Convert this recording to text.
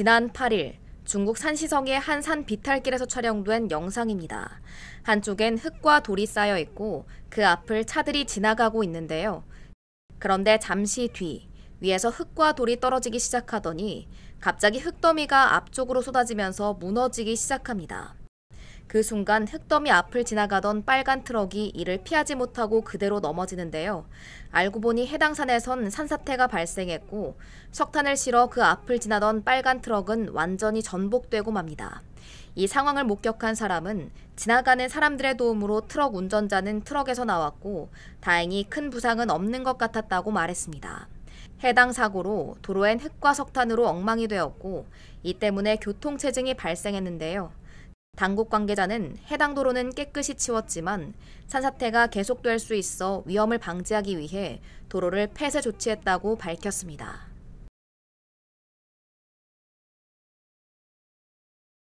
지난 8일 중국 산시성의 한 산 비탈길에서 촬영된 영상입니다. 한쪽엔 흙과 돌이 쌓여 있고 그 앞을 차들이 지나가고 있는데요. 그런데 잠시 뒤 위에서 흙과 돌이 떨어지기 시작하더니 갑자기 흙더미가 앞쪽으로 쏟아지면서 무너지기 시작합니다. 그 순간 흙더미 앞을 지나가던 빨간 트럭이 이를 피하지 못하고 그대로 넘어지는데요. 알고 보니 해당 산에선 산사태가 발생했고 석탄을 실어 그 앞을 지나던 빨간 트럭은 완전히 전복되고 맙니다. 이 상황을 목격한 사람은 지나가는 사람들의 도움으로 트럭 운전자는 트럭에서 나왔고 다행히 큰 부상은 없는 것 같았다고 말했습니다. 해당 사고로 도로엔 흙과 석탄으로 엉망이 되었고 이 때문에 교통체증이 발생했는데요. 당국 관계자는 해당 도로는 깨끗이 치웠지만 산사태가 계속될 수 있어 위험을 방지하기 위해 도로를 폐쇄 조치했다고 밝혔습니다.